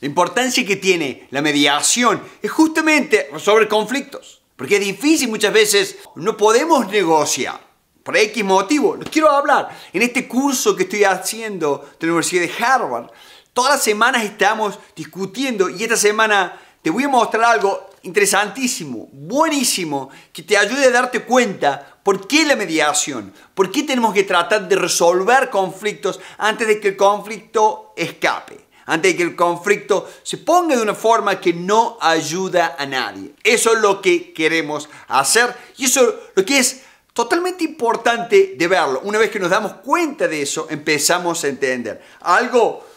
La importancia que tiene la mediación es justamente resolver conflictos. Porque es difícil muchas veces, no podemos negociar. Por X motivo, los quiero hablar. En este curso que estoy haciendo de la Universidad de Harvard, todas las semanas estamos discutiendo y esta semana te voy a mostrar algo interesantísimo, buenísimo, que te ayude a darte cuenta por qué la mediación, por qué tenemos que tratar de resolver conflictos antes de que el conflicto escape antes de que el conflicto se ponga de una forma que no ayuda a nadie. Eso es lo que queremos hacer y eso es lo que es totalmente importante de verlo. Una vez que nos damos cuenta de eso, empezamos a entender. Algo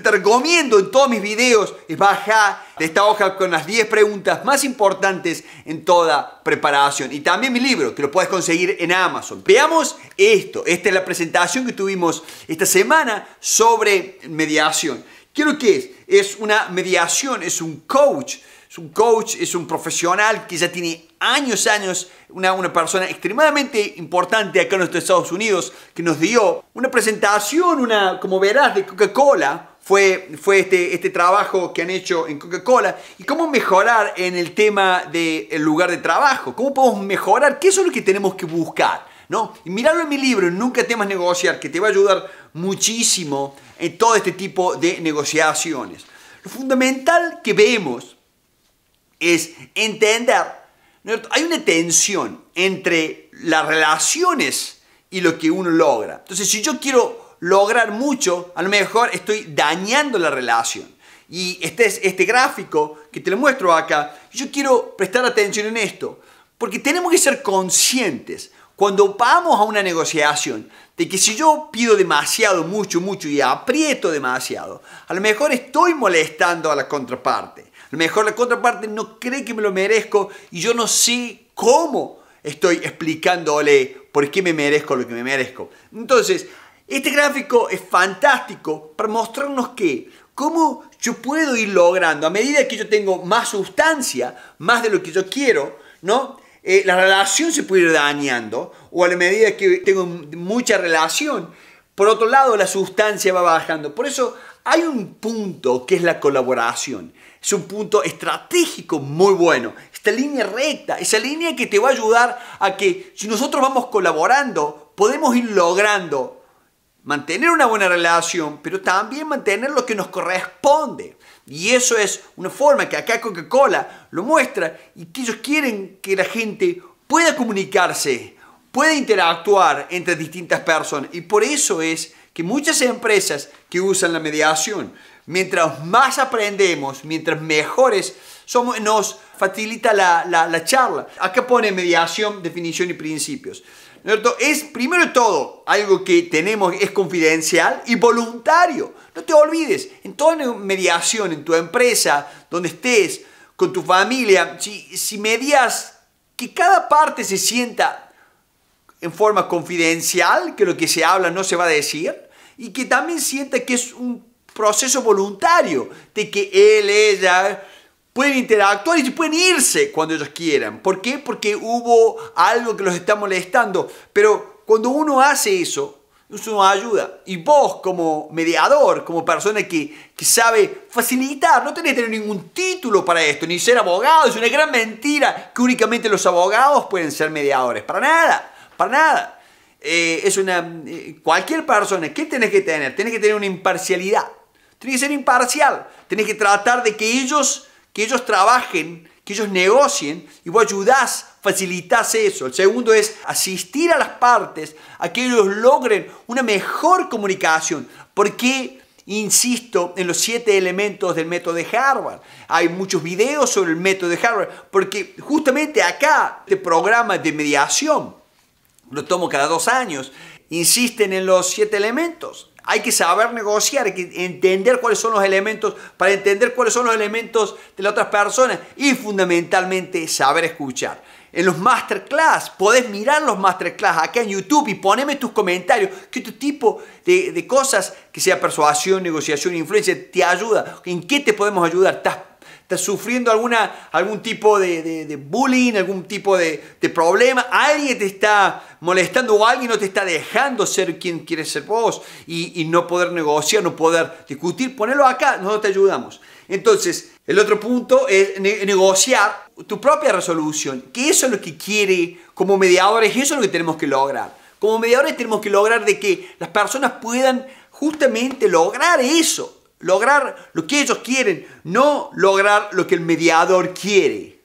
te recomiendo en todos mis videos es bajar esta hoja con las 10 preguntas más importantes en toda preparación. Y también mi libro, que lo puedes conseguir en Amazon. Veamos esto. Esta es la presentación que tuvimos esta semana sobre mediación. ¿Qué es lo que es? Es una mediación, es un coach. Es un coach, es un profesional que ya tiene años, años, una, una persona extremadamente importante acá en los Estados Unidos que nos dio una presentación, una, como verás, de Coca-Cola, fue, este, este trabajo que han hecho en Coca-Cola y cómo mejorar en el tema del lugar de trabajo, cómo podemos mejorar, qué es lo que tenemos que buscar. ¿No? Y mirarlo en mi libro, Nunca temas negociar, que te va a ayudar muchísimo en todo este tipo de negociaciones. Lo fundamental que vemos es entender, hay una tensión entre las relaciones y lo que uno logra. Entonces, si yo quiero lograr mucho, a lo mejor estoy dañando la relación. Y este es este gráfico que te lo muestro acá. Yo quiero prestar atención en esto, porque tenemos que ser conscientes cuando vamos a una negociación de que si yo pido demasiado, mucho, mucho y aprieto demasiado, a lo mejor estoy molestando a la contraparte. A lo mejor la contraparte no cree que me lo merezco y yo no sé cómo estoy explicándole por qué me merezco lo que me merezco. Entonces, este gráfico es fantástico para mostrarnos que cómo yo puedo ir logrando, a medida que yo tengo más sustancia, más de lo que yo quiero, ¿no? Eh, la relación se puede ir dañando, o a medida que tengo mucha relación, por otro lado la sustancia va bajando. Por eso hay un punto que es la colaboración. Es un punto estratégico muy bueno. Esta línea recta, esa línea que te va a ayudar a que si nosotros vamos colaborando, podemos ir logrando mantener una buena relación, pero también mantener lo que nos corresponde. Y eso es una forma que acá Coca-Cola lo muestra y que ellos quieren que la gente pueda comunicarse, pueda interactuar entre distintas personas. Y por eso es que muchas empresas que usan la mediación, mientras más aprendemos, mientras mejores somos, nos facilita la, la charla. Acá pone mediación, definición y principios es, primero de todo algo que tenemos es confidencial y voluntario. No te olvides, en toda mediación, en tu empresa, donde estés, con tu familia, si, si medias que cada parte se sienta en forma confidencial, que lo que se habla no se va a decir, y que también sienta que es un proceso voluntario, de que él, ella, Pueden interactuar y pueden irse cuando ellos quieran. ¿Por qué? Porque hubo algo que los está molestando. Pero cuando uno hace eso, eso nos ayuda. Y vos como mediador, como persona que, que sabe facilitar, no tenés que tener ningún título para esto, ni ser abogado. Es una gran mentira que únicamente los abogados pueden ser mediadores. Para nada, para nada. Eh, es una, eh, cualquier persona, ¿qué tenés que tener? Tenés que tener una imparcialidad. Tenés que ser imparcial. Tenés que tratar de que ellos que ellos trabajen, que ellos negocien y vos ayudás, facilitas eso. El segundo es asistir a las partes a que ellos logren una mejor comunicación. Porque Insisto en los siete elementos del método de Harvard. Hay muchos videos sobre el método de Harvard, porque justamente acá, este programa de mediación, lo tomo cada dos años, insisten en los siete elementos. Hay que saber negociar, hay que entender cuáles son los elementos, para entender cuáles son los elementos de las otras personas y fundamentalmente saber escuchar. En los masterclass, podés mirar los masterclass acá en YouTube y poneme tus comentarios, qué este tipo de, cosas que sea persuasión, negociación, influencia te ayuda, en qué te podemos ayudar, estás estás sufriendo alguna, algún tipo de, bullying, algún tipo de, problema, alguien te está molestando o alguien no te está dejando ser quien quieres ser vos y, no poder negociar, no poder discutir, ponelo acá, nosotros te ayudamos. Entonces, el otro punto es negociar tu propia resolución, que eso es lo que quiere como mediadores, eso es lo que tenemos que lograr. Como mediadores tenemos que lograr de que las personas puedan justamente lograr eso, lograr lo que ellos quieren, no lograr lo que el mediador quiere.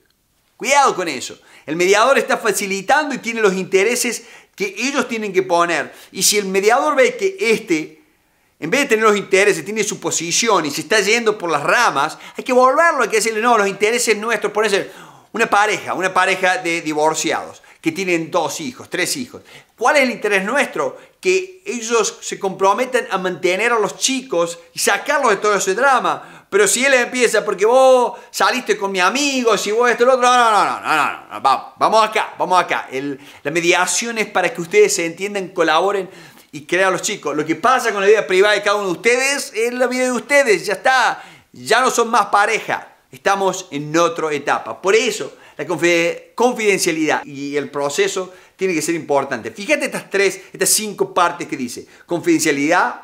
Cuidado con eso. El mediador está facilitando y tiene los intereses que ellos tienen que poner. Y si el mediador ve que este, en vez de tener los intereses, tiene su posición y se está yendo por las ramas, hay que volverlo, hay que decirle, no, los intereses nuestros, por eso, una pareja, una pareja de divorciados que tienen dos hijos, tres hijos. ¿Cuál es el interés nuestro? Que ellos se comprometan a mantener a los chicos y sacarlos de todo ese drama. Pero si él empieza, porque vos saliste con mi amigo, si vos esto, lo otro, no, no, no, no, no, no, no. Vamos, vamos acá, vamos acá. la mediación es para que ustedes se entiendan, colaboren y crean a los chicos. Lo que pasa con la vida privada de cada uno de ustedes es la vida de ustedes, ya está. Ya no son más pareja, estamos en otra etapa. Por eso, la confidencialidad y el proceso tiene que ser importante. Fíjate estas tres, estas cinco partes que dice. Confidencialidad,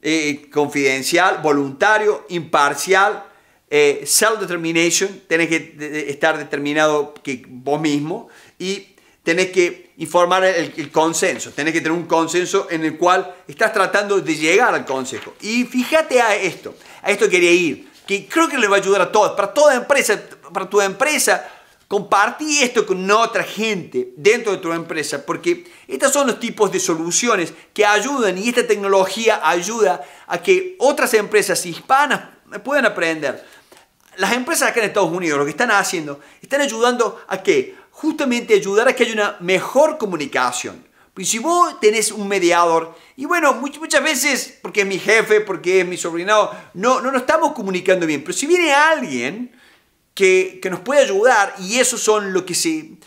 eh, confidencial, voluntario, imparcial, eh, self-determination, tenés que estar determinado que vos mismo y tenés que informar el, consenso, tenés que tener un consenso en el cual estás tratando de llegar al consejo. Y fíjate a esto, a esto quería ir, que creo que le va a ayudar a todos, para toda empresa, para tu empresa, compartí esto con otra gente dentro de tu empresa, porque estos son los tipos de soluciones que ayudan y esta tecnología ayuda a que otras empresas hispanas puedan aprender. Las empresas acá en Estados Unidos lo que están haciendo, están ayudando a que justamente ayudar a que haya una mejor comunicación. Y si vos tenés un mediador, y bueno, muchas veces, porque es mi jefe, porque es mi sobrinado, no, no nos estamos comunicando bien, pero si viene alguien, que, nos puede ayudar y eso son lo que sí.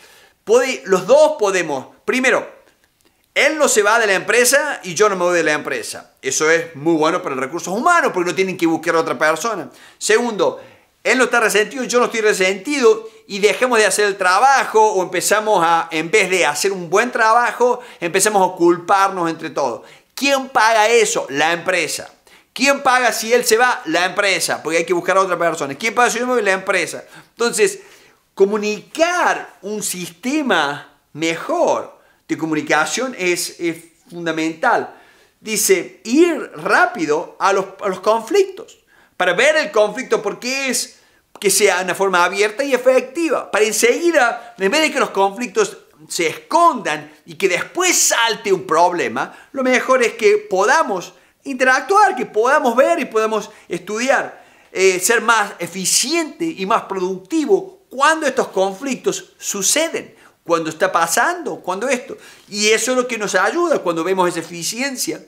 los dos podemos. Primero, él no se va de la empresa y yo no me voy de la empresa. Eso es muy bueno para los recursos humanos porque no tienen que buscar a otra persona. Segundo, él no está resentido, yo no estoy resentido y dejemos de hacer el trabajo o empezamos a, en vez de hacer un buen trabajo, empezamos a culparnos entre todos. ¿Quién paga eso? La empresa. ¿Quién paga si él se va? La empresa, porque hay que buscar a otra persona. ¿Quién paga si yo me voy? La empresa. Entonces, comunicar un sistema mejor de comunicación es, fundamental. Dice, ir rápido a los, a los conflictos, para ver el conflicto, porque es que sea una forma abierta y efectiva, para enseguida, en vez de que los conflictos se escondan y que después salte un problema, lo mejor es que podamos interactuar, que podamos ver y podamos estudiar, eh, ser más eficiente y más productivo cuando estos conflictos suceden, cuando está pasando, cuando esto. Y eso es lo que nos ayuda cuando vemos esa eficiencia,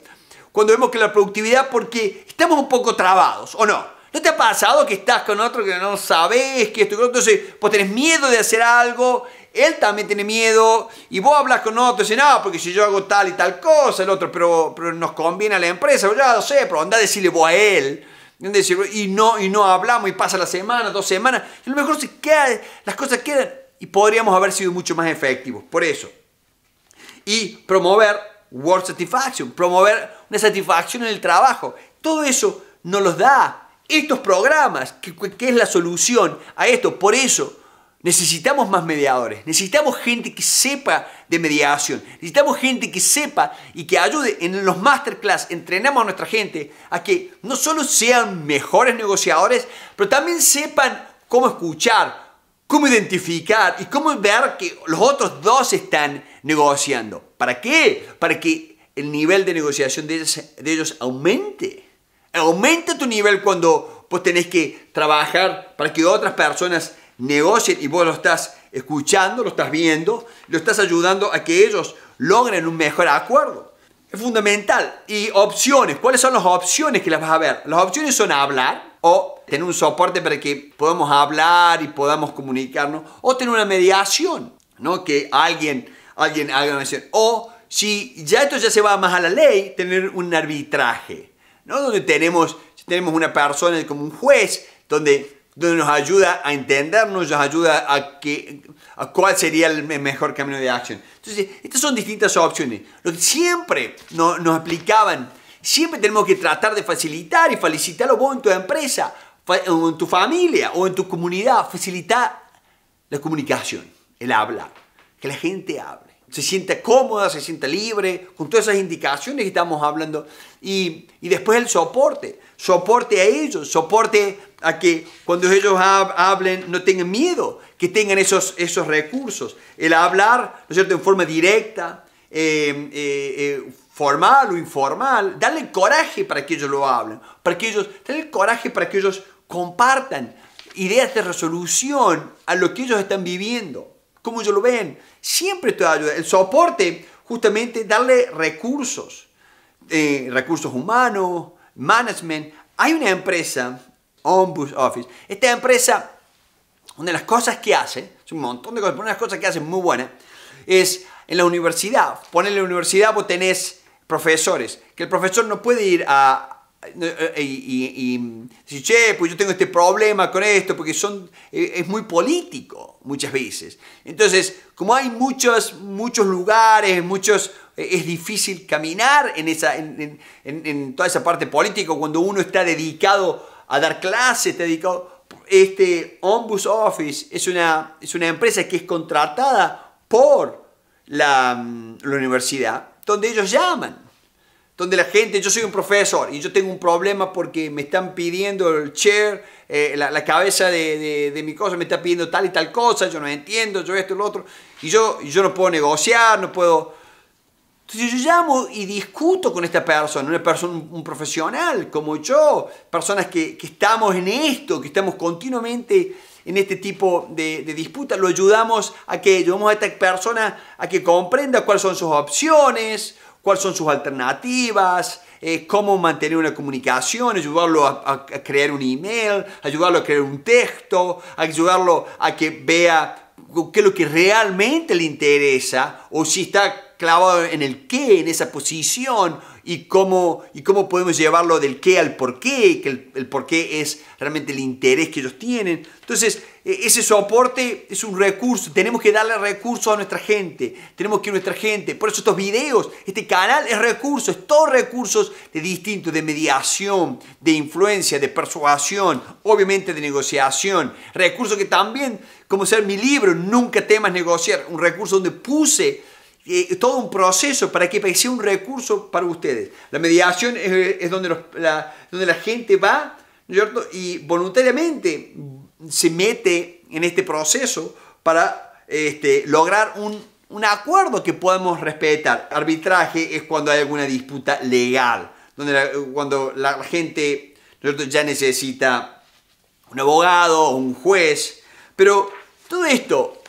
cuando vemos que la productividad, porque estamos un poco trabados, ¿o no? ¿No te ha pasado que estás con otro que no sabes, que esto Entonces, pues tenés miedo de hacer algo él también tiene miedo y vos hablas con otro y dices, no, porque si yo hago tal y tal cosa, el otro, pero, nos conviene a la empresa, yo ya ah, lo sé, pero anda a decirle voy a él. Y no, y no hablamos y pasa la semana, dos semanas, y a lo mejor se queda, las cosas quedan y podríamos haber sido mucho más efectivos, por eso. Y promover work satisfaction, promover una satisfacción en el trabajo. Todo eso nos los da estos programas, que, que es la solución a esto. Por eso, Necesitamos más mediadores, necesitamos gente que sepa de mediación, necesitamos gente que sepa y que ayude en los masterclass, entrenamos a nuestra gente a que no solo sean mejores negociadores, pero también sepan cómo escuchar, cómo identificar y cómo ver que los otros dos están negociando. ¿Para qué? Para que el nivel de negociación de ellos, de ellos aumente. Aumenta tu nivel cuando pues tenés que trabajar para que otras personas negocien y vos lo estás escuchando, lo estás viendo, lo estás ayudando a que ellos logren un mejor acuerdo. Es fundamental. Y opciones, ¿cuáles son las opciones que las vas a ver? Las opciones son hablar o tener un soporte para que podamos hablar y podamos comunicarnos o tener una mediación, ¿no? Que alguien, alguien haga una mediación. O si ya esto ya se va más a la ley, tener un arbitraje, ¿no? Donde tenemos, tenemos una persona como un juez, donde donde nos ayuda a entendernos, nos ayuda a, que, a cuál sería el mejor camino de acción. Entonces, estas son distintas opciones. Lo que siempre nos aplicaban, siempre tenemos que tratar de facilitar y felicitarlo vos en tu empresa, o en tu familia, o en tu comunidad, facilitar la comunicación, el hablar, que la gente hable se sienta cómoda, se sienta libre, con todas esas indicaciones que estamos hablando. Y, después el soporte, soporte a ellos, soporte a que cuando ellos hablen no tengan miedo, que tengan esos, esos recursos. El hablar, ¿no cierto?, en forma directa, eh, eh, eh, formal o informal, darle coraje para que ellos lo hablen, para que ellos, darle coraje para que ellos compartan ideas de resolución a lo que ellos están viviendo como ellos lo ven. Siempre te ayuda. El soporte, justamente, darle recursos, eh, recursos humanos, management. Hay una empresa, Ombuds Office, esta empresa, una de las cosas que hace, es un montón de cosas, pero una de las cosas que hace muy buena, es en la universidad. Ponen en la universidad, vos tenés profesores, que el profesor no puede ir a, eh, eh, y, y, mm, che, pues yo tengo este problema con esto, porque son, eh, es muy político muchas veces. Entonces, como hay muchos, muchos lugares, muchos, es difícil caminar en, esa, en, toda esa parte política cuando uno está dedicado a dar clases, está dedicado... Este Ombuds Office es una, es una empresa que es contratada por la, mm, la universidad, donde ellos llaman donde la gente, yo soy un profesor y yo tengo un problema porque me están pidiendo el chair, eh, la, cabeza de, mi cosa, me está pidiendo tal y tal cosa, yo no entiendo, yo esto y lo otro, y yo, yo no puedo negociar, no puedo... Entonces yo llamo y discuto con esta persona, una persona, un profesional como yo, personas que, estamos en esto, que estamos continuamente en este tipo de, de disputas, lo ayudamos a que ayudamos a esta persona a que comprenda cuáles son sus opciones, cuáles son sus alternativas, eh, cómo mantener una comunicación, ayudarlo a, crear un email, ayudarlo a crear un texto, ayudarlo a que vea qué es lo que realmente le interesa o si está clavado en el qué, en esa posición y cómo, y cómo podemos llevarlo del qué al por qué, que el, el por qué es realmente el interés que ellos tienen. Entonces, e-, ese soporte es un recurso, tenemos que darle recursos a nuestra gente, tenemos que nuestra gente, por eso estos videos, este canal es recurso. es todo recursos de distintos, de mediación, de influencia, de persuasión, obviamente de negociación, recursos que también, como ser mi libro, Nunca temas negociar, un recurso donde puse eh, todo un proceso para que sea un recurso para ustedes. La mediación es, donde, la, donde la gente va, Y voluntariamente se mete en este proceso para este, lograr un, acuerdo que podamos respetar. Arbitraje es cuando hay alguna disputa legal, donde cuando la gente ya necesita un abogado o un juez, pero todo esto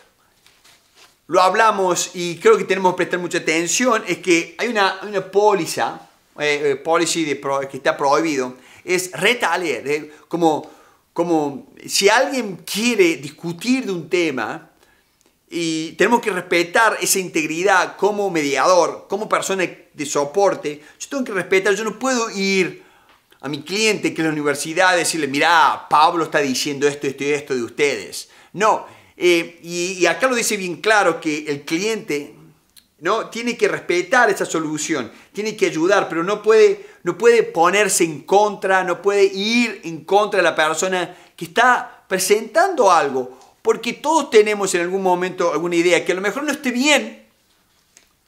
lo hablamos y creo que tenemos que prestar mucha atención, es que hay una, hay póliza, eh, eh, policy que está prohibido, es retaliar, como como si alguien quiere discutir de un tema y tenemos que respetar esa integridad como mediador, como persona de soporte, yo tengo que respetar, yo no puedo ir a mi cliente que es la universidad decirle, mira, Pablo está diciendo esto, esto y esto de ustedes. No, eh, y, y, acá lo dice bien claro que el cliente ¿no? tiene que respetar esa solución, tiene que ayudar, pero no puede no puede ponerse en contra, no puede ir en contra de la persona que está presentando algo, porque todos tenemos en algún momento alguna idea que a lo mejor no esté bien,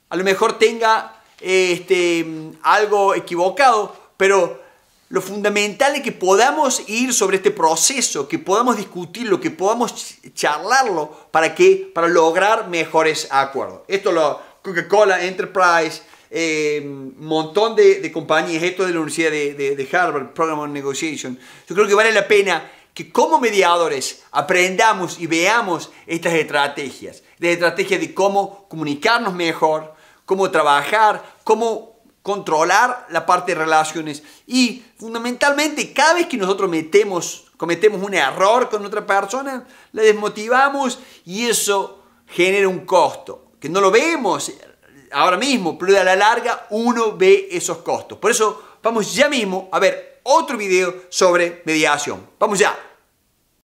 a lo mejor tenga este, algo equivocado, pero lo fundamental es que podamos ir sobre este proceso, que podamos discutirlo, que podamos charlarlo para que para lograr mejores acuerdos. Esto lo Coca-Cola Enterprise eh, montón de, compañías, esto de la Universidad de, Harvard, Program of Negotiation. Yo creo que vale la pena que como mediadores aprendamos y veamos estas estrategias, de estrategias de cómo comunicarnos mejor, cómo trabajar, cómo controlar la parte de relaciones y fundamentalmente cada vez que nosotros metemos, cometemos un error con otra persona, la desmotivamos y eso genera un costo, que no lo vemos ahora mismo, pero a la larga uno ve esos costos. Por eso vamos ya mismo a ver otro video sobre mediación. Vamos ya.